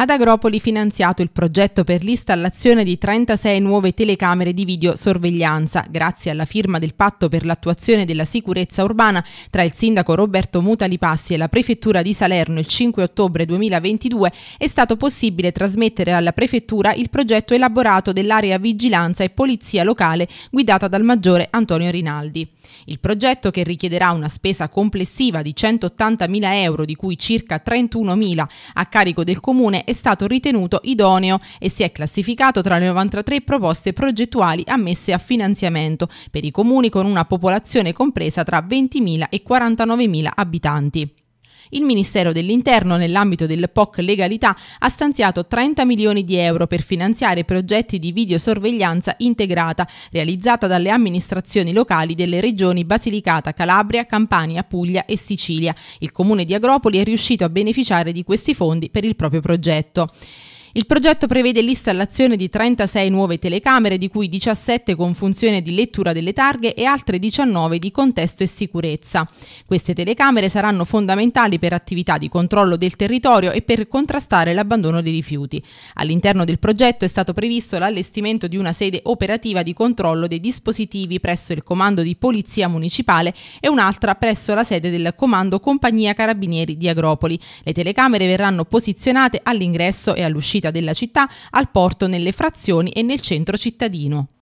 Ad Agropoli finanziato il progetto per l'installazione di 36 nuove telecamere di videosorveglianza, grazie alla firma del patto per l'attuazione della sicurezza urbana tra il sindaco Roberto Mutalipassi e la prefettura di Salerno il 5 ottobre 2022, è stato possibile trasmettere alla prefettura il progetto elaborato dell'area vigilanza e polizia locale guidata dal maggiore Antonio Rinaldi. Il progetto che richiederà una spesa complessiva di 180.000 euro, di cui circa 31.000 a carico del comune, è stato ritenuto idoneo e si è classificato tra le 93 proposte progettuali ammesse a finanziamento per i comuni con una popolazione compresa tra 20.000 e 49.000 abitanti. Il Ministero dell'Interno, nell'ambito del POC Legalità, ha stanziato 30 milioni di euro per finanziare progetti di videosorveglianza integrata realizzata dalle amministrazioni locali delle regioni Basilicata, Calabria, Campania, Puglia e Sicilia. Il comune di Agropoli è riuscito a beneficiare di questi fondi per il proprio progetto. Il progetto prevede l'installazione di 36 nuove telecamere, di cui 17 con funzione di lettura delle targhe e altre 19 di contesto e sicurezza. Queste telecamere saranno fondamentali per attività di controllo del territorio e per contrastare l'abbandono dei rifiuti. All'interno del progetto è stato previsto l'allestimento di una sede operativa di controllo dei dispositivi presso il Comando di Polizia Municipale e un'altra presso la sede del Comando Compagnia Carabinieri di Agropoli. Le telecamere verranno posizionate all'ingresso e all'uscita uscita della città al porto nelle frazioni e nel centro cittadino.